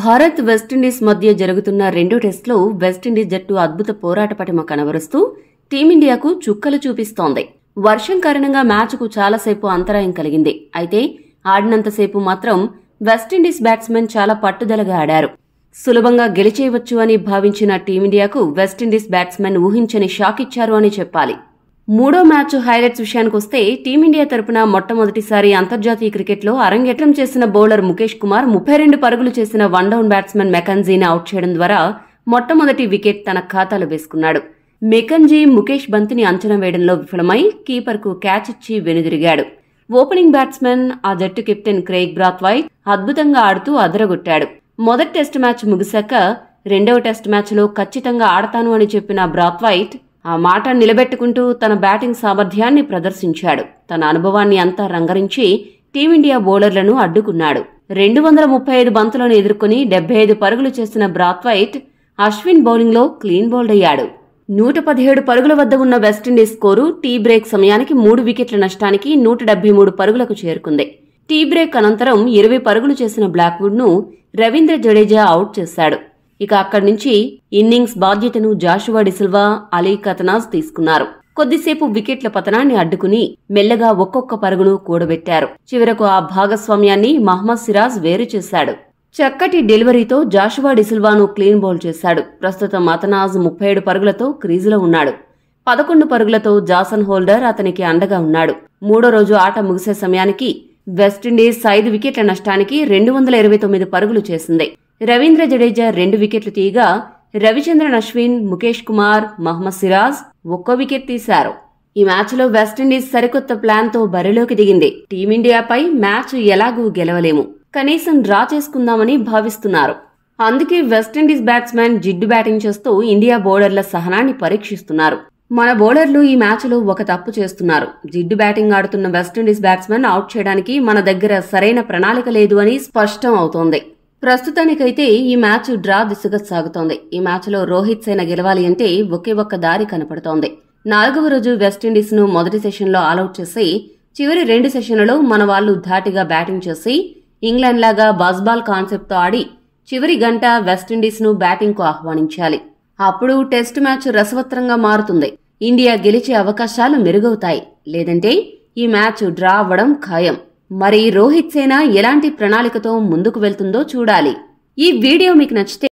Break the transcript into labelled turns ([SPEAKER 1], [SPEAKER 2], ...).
[SPEAKER 1] Bharat West Indies మధ్య జరుగుతున్న రెండు టెస్టులో వెస్టిండీస్ జట్టు అద్భుత పోరాట పటిమ కనబరుస్తూ టీమిండియాకు చుక్కలు చూపిస్తోంది వర్షం కారణంగా మ్యాచ్కు చాలాసేపు అంతరాయం కలిగింది అయితే ఆడినంతసేపు మాత్రం వెస్టిండీస్ బ్యాట్స్మెన్ చాలా పట్టుదలగా ఆడారు సులభంగా గెలిచేయవచ్చు అని భావించిన టీమిండియాకు వెస్టిండీస్ బ్యాట్స్మెన్ ఊహించని షాక్ ఇచ్చారు అని చెప్పాలి మూడో మ్యాచ్ హైలైట్స్ విషయానికి వస్తే టీమిండియా తరపున మొట్టమొదటిసారి అంతర్జాతీయ క్రికెట్లో అరంగేట్రం చేసిన బౌలర్ ముఖేష్ కుమార్ ముప్పై రెండు పరుగులు చేసిన వన్ డౌన్ బ్యాట్స్మెన్ మెకంజీని అవుట్ చేయడం ద్వారా మొట్టమొదటి వికెట్ తన ఖాతాలో వేసుకున్నాడు మెకంజీ ముఖేష్ బంతిని అంచనా వేయడంలో విఫలమై కీపర్కు క్యాచ్ ఇచ్చి వెనుదిరిగాడు ఓపెనింగ్ బ్యాట్స్మెన్ ఆ జట్టు కెప్టెన్ క్రేగ్ బ్రాత్వైట్ అద్భుతంగా ఆడుతూ అదరగొట్టాడు మొదటి టెస్ట్ మ్యాచ్ ముగిశాక రెండవ టెస్ట్ మ్యాచ్లో ఖచ్చితంగా ఆడతాను అని చెప్పిన బ్రాత్వైట్ ఆ మాట నిలబెట్టుకుంటూ తన బ్యాటింగ్ సామర్థ్యాన్ని ప్రదర్శించాడు తన అనుభవాన్ని అంతా రంగరించి టీమిండియా బౌలర్లను అడ్డుకున్నాడు రెండు వందల ముప్పై ఐదు బంతులను ఎదుర్కొని డెబ్బై ఐదు పరుగులు చేసిన బ్రాత్వైట్ అశ్విన్ బౌలింగ్లో క్లీన్ బౌల్డ్ అయ్యాడు నూట పదిహేడు పరుగుల వద్ద ఉన్న వెస్టిండీస్ స్కోరు టీ బ్రేక్ సమయానికి మూడు వికెట్ల నష్టానికి నూట డెబ్బై మూడు పరుగులకు చేరుకుంది టీ బ్రేక్ అనంతరం ఇరవై పరుగులు చేసిన బ్లాక్వుడ్ను రవీంద్ర జడేజా అవుట్ చేశాడు ఇక అక్కడి నుంచి ఇన్నింగ్స్ బాధ్యతను జాషువా డిసిల్వా అలీ కతనాజ్ తీసుకున్నారు కొద్దిసేపు వికెట్ల పతనాన్ని అడ్డుకుని మెల్లగా ఒక్కొక్క పరుగును కూడబెట్టారు చివరకు ఆ భాగస్వామ్యాన్ని మహ్మద్ సిరాజ్ వేరు చేశాడు చక్కటి డెలివరీతో జాషువా డిసిల్వాను క్లీన్ బౌల్ చేశాడు ప్రస్తుతం అతనాజ్ ముప్పై ఏడు పరుగులతో క్రీజులో ఉన్నాడు పదకొండు పరుగులతో జాసన్ హోల్డర్ అతనికి అండగా ఉన్నాడు మూడో రోజు ఆట ముగిసే సమయానికి వెస్టిండీస్ ఐదు వికెట్ల నష్టానికి రెండు వందల ఇరవై తొమ్మిది పరుగులు చేసింది రవీంద్ర జడేజా రెండు వికెట్లు తీయగా రవిచంద్రన్ అశ్విన్ ముఖేష్ కుమార్ మహ్మద్ సిరాజ్ ఒక్కో వికెట్ తీశారు ఈ మ్యాచ్లో వెస్టిండీస్ సరికొత్త ప్లాన్తో బరిలోకి దిగింది టీమిండియాపై మ్యాచ్ ఎలాగూ గెలవలేము కనీసం డ్రా చేసుకుందామని భావిస్తున్నారు అందుకే వెస్టిండీస్ బ్యాట్స్మెన్ జిడ్డు బ్యాటింగ్ చేస్తూ ఇండియా బౌలర్ల సహనాన్ని పరీక్షిస్తున్నారు మన బౌలర్లు ఈ మ్యాచ్లో ఒక తప్పు చేస్తున్నారు జిడ్డు బ్యాటింగ్ ఆడుతున్న వెస్టిండీస్ బ్యాట్స్మెన్ అవుట్ చేయడానికి మన దగ్గర సరైన ప్రణాళిక లేదు అని స్పష్టం అవుతోంది ప్రస్తుతానికైతే ఈ మ్యాచ్ డ్రా దిశగా సాగుతోంది ఈ మ్యాచ్లో రోహిత్ సేన గెలవాలి అంటే ఒకే ఒక్క దారి కనపడుతోంది నాలుగవ రోజు వెస్టిండీస్ను మొదటి సెషన్లో ఆలౌట్ చేసి చివరి రెండు సెషన్లలో మన వాళ్ళు ధాటిగా బ్యాటింగ్ చేసి ఇంగ్లాండ్ లాగా బాస్బాల్ కాన్సెప్ట్తో ఆడి చివరి గంట వెస్టిండీస్ను బ్యాటింగ్కు ఆహ్వానించాలి అప్పుడు టెస్ట్ మ్యాచ్ రసవత్రంగా మారుతుంది ఇండియా గెలిచే అవకాశాలు మెరుగవుతాయి లేదంటే ఈ మ్యాచ్ డ్రా అవ్వడం ఖాయం మరి రోహిత్ సేన ఎలాంటి ప్రణాళికతో ముందుకు వెళ్తుందో చూడాలి ఈ వీడియో మీకు నచ్చితే